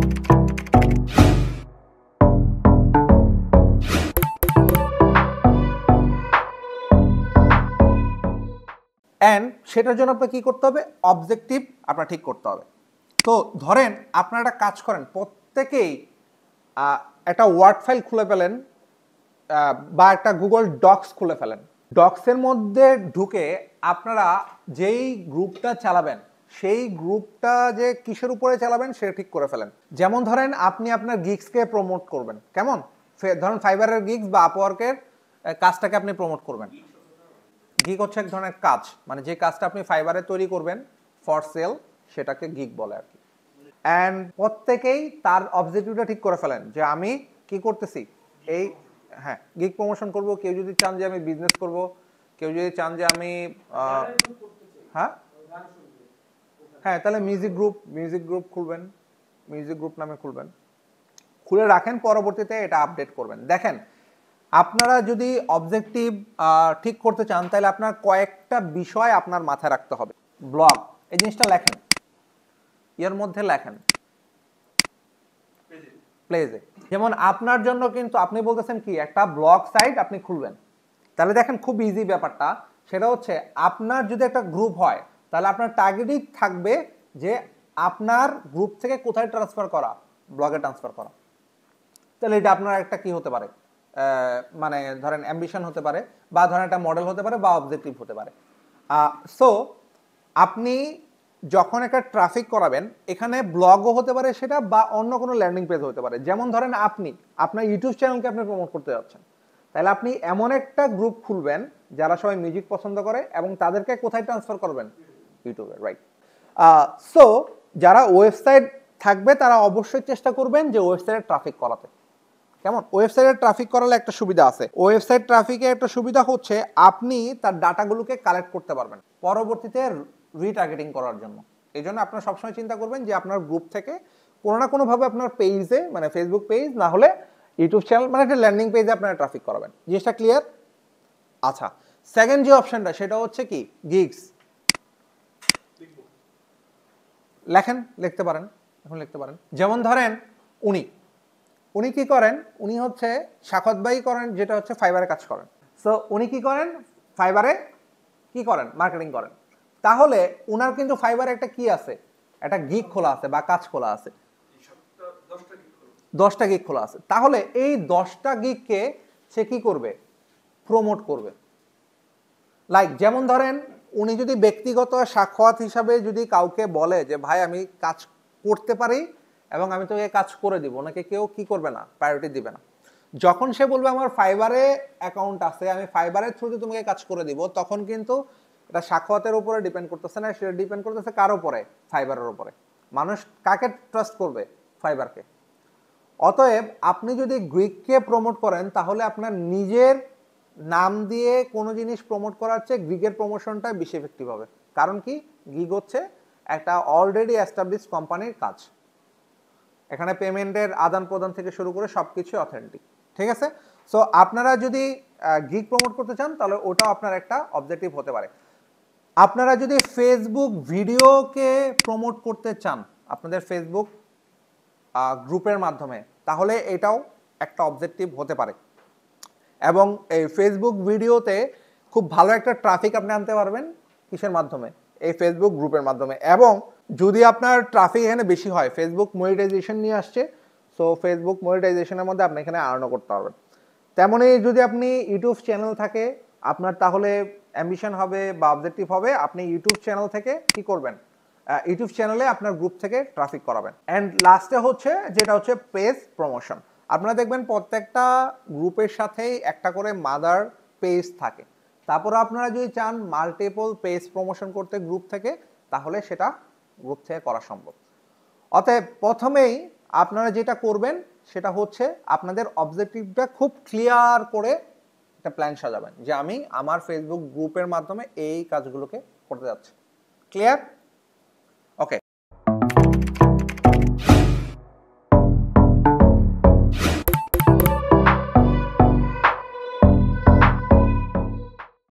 and সেটার জন্য আপনাকে কী করতে হবে অবজেক্টিভ আপনার ঠিক করতে হবে তো ধরেন আপনারা একটা কাজ করেন প্রত্যেকেই একটা ওয়ার্ড ফাইল খুলে ফেলেন বা একটা গুগল ডক্স খুলে ফেলেন ডক্সের মধ্যে ঢুকে আপনারা যেই গ্রুপটা চালাবেন সেই গ্রুপটা যে কিসের উপরে চালাবেন সেটা ঠিক করে ফেলেন যেমন ধরেন আপনি আপনার গিগসকে প্রমোট করবেন কেমন ধরেন ফাইবারের গিগস বা আপওয়ার্কের কাজটাকে আপনি প্রমোট করবেন গিগ হচ্ছে এক ধরনের কাজ মানে যে কাজটা আপনি ফাইবারে তৈরি করবেন ফর সেল সেটাকে গিগ বলে আর কি অ্যান্ড প্রত্যেকেই তার অবজেক্টিভটা ঠিক করে ফেলেন যে আমি কি করতেছি এই হ্যাঁ গিগ প্রমোশন করব কেউ যদি চান যে আমি বিজনেস করব কেউ যদি চান যে আমি হ্যাঁ হ্যাঁ তাহলে মিউজিক গ্রুপ মিউজিক গ্রুপ খুলবেন মিউজিক গ্রুপ নামে খুলবেন খুলে রাখেন পরবর্তীতে এটা আপডেট করবেন দেখেন আপনারা যদি অবজেক্টিভ ঠিক করতে চান তাহলে আপনার কয়েকটা বিষয় আপনার মাথায় রাখতে হবে ব্লগ এই জিনিসটা লেখেন এর মধ্যে লেখেন প্লেজে যেমন আপনার জন্য কিন্তু আপনি বলতেছেন কি একটা ব্লগ সাইট আপনি খুলবেন তাহলে দেখেন খুব ইজি ব্যাপারটা সেটা হচ্ছে আপনার যদি একটা গ্রুপ হয় তাহলে আপনার টার্গেটই থাকবে যে আপনার গ্রুপ থেকে কোথায় ট্রান্সফার করা ব্লগে ট্রান্সফার করা তাহলে এটা আপনার একটা কি হতে পারে মানে ধরেন অ্যাম্বিশন হতে পারে বা ধরেন একটা মডেল হতে পারে বা অবজেক্টিভ হতে পারে সো আপনি যখন একটা ট্রাফিক করাবেন এখানে ব্লগও হতে পারে সেটা বা অন্য কোনো ল্যান্ডিং পেজ হতে পারে যেমন ধরেন আপনি আপনার ইউটিউব চ্যানেলকে আপনি প্রমোট করতে যাচ্ছেন তাহলে আপনি এমন একটা গ্রুপ খুলবেন যারা সবাই মিউজিক পছন্দ করে এবং তাদেরকে কোথায় ট্রান্সফার করবেন ইউটিউবে রাইট সো যারা ওয়েবসাইট থাকবে তারা অবশ্যই চেষ্টা করবেন যে ওয়েবসাইটে ট্রাফিক করাতে কেমন ওয়েবসাইটে ট্রাফিক করালে একটা সুবিধা আছে ওয়েবসাইট ট্রাফিকে একটা সুবিধা হচ্ছে আপনি তার ডাটাগুলোকে কালেক্ট করতে পারবেন পরবর্তীতে রিটার্গেটিং করার জন্য এই জন্য আপনার সবসময় চিন্তা করবেন যে আপনার গ্রুপ থেকে কোনো না কোনোভাবে আপনার পেজে মানে ফেসবুক পেজ না হলে ইউটিউব চ্যানেল মানে একটা ল্যান্ডিং পেজে আপনারা ট্রাফিক করাবেন জিনিসটা ক্লিয়ার আচ্ছা সেকেন্ড যে অপশানটা সেটা হচ্ছে কি গিগস লেখেন লিখতে পারেন এখন লিখতে পারেন যেমন ধরেন উনি উনি কি করেন উনি হচ্ছে শাখতবাহী করেন যেটা হচ্ছে ফাইবারে কাজ করেন সো উনি কি করেন ফাইবারে কি করেন মার্কেটিং করেন তাহলে উনার কিন্তু ফাইবারে একটা কি আছে একটা গিক খোলা আছে বা কাজ খোলা আছে দশটা গিক খোলা আছে তাহলে এই দশটা গিককে সে কি করবে প্রমোট করবে লাইক যেমন ধরেন উনি যদি ব্যক্তিগত সাক্ষাৎ হিসাবে যদি কাউকে বলে যে ভাই আমি কাজ করতে পারি এবং আমি তোকে কাজ করে দিব ওনাকে কেউ কি করবে না প্রায়োরিটি দিবে না যখন সে বলবে আমার ফাইবারে অ্যাকাউন্ট আছে আমি ফাইবারের থ্রুতে তোমাকে কাজ করে দিব তখন কিন্তু এটা সাক্ষাতের উপরে ডিপেন্ড করতেছে না সেটা ডিপেন্ড করতেছে কার উপরে ফাইবারের উপরে মানুষ কাকে ট্রাস্ট করবে ফাইবারকে অতএব আপনি যদি গ্রিককে প্রমোট করেন তাহলে আপনার নিজের নাম দিয়ে কোনো জিনিস প্রমোট করার চেয়ে গিগের প্রমোশনটা বেশি এফেক্টিভ হবে কারণ কি গিগ হচ্ছে একটা অলরেডি অ্যাস্টাবলিশ কোম্পানির কাজ এখানে পেমেন্টের আদান প্রদান থেকে শুরু করে সব কিছুই অথেন্টিক ঠিক আছে সো আপনারা যদি গিগ প্রমোট করতে চান তাহলে ওটাও আপনার একটা অবজেক্টিভ হতে পারে আপনারা যদি ফেসবুক ভিডিওকে প্রমোট করতে চান আপনাদের ফেসবুক গ্রুপের মাধ্যমে তাহলে এটাও একটা অবজেক্টিভ হতে পারে এবং এই ফেসবুক ভিডিওতে খুব ভালো একটা ট্রাফিক আপনি আনতে পারবেন কিসের মাধ্যমে এই ফেসবুক গ্রুপের মাধ্যমে এবং যদি আপনার ট্রাফিক এখানে বেশি হয় ফেসবুক মনিটাইজেশন নিয়ে আসছে সো ফেসবুক মনিটাইজেশনের মধ্যে আপনি এখানে আর্নও করতে পারবেন তেমনই যদি আপনি ইউটিউব চ্যানেল থাকে আপনার তাহলে অ্যাম্বিশন হবে বা অবজেক্টিভ হবে আপনি ইউটিউব চ্যানেল থেকে কি করবেন ইউটিউব চ্যানেলে আপনার গ্রুপ থেকে ট্রাফিক করাবেন অ্যান্ড লাস্টে হচ্ছে যেটা হচ্ছে পেজ প্রমোশন আপনারা দেখবেন প্রত্যেকটা গ্রুপের সাথেই একটা করে মাদার পেজ থাকে তারপরে আপনারা যদি চান মাল্টিপল পেজ প্রমোশন করতে গ্রুপ থেকে তাহলে সেটা গ্রুপ থেকে করা সম্ভব অতএব প্রথমেই আপনারা যেটা করবেন সেটা হচ্ছে আপনাদের অবজেক্টিভটা খুব ক্লিয়ার করে একটা প্ল্যান সাজাবেন যে আমি আমার ফেসবুক গ্রুপের মাধ্যমে এই কাজগুলোকে করতে যাচ্ছি ক্লিয়ার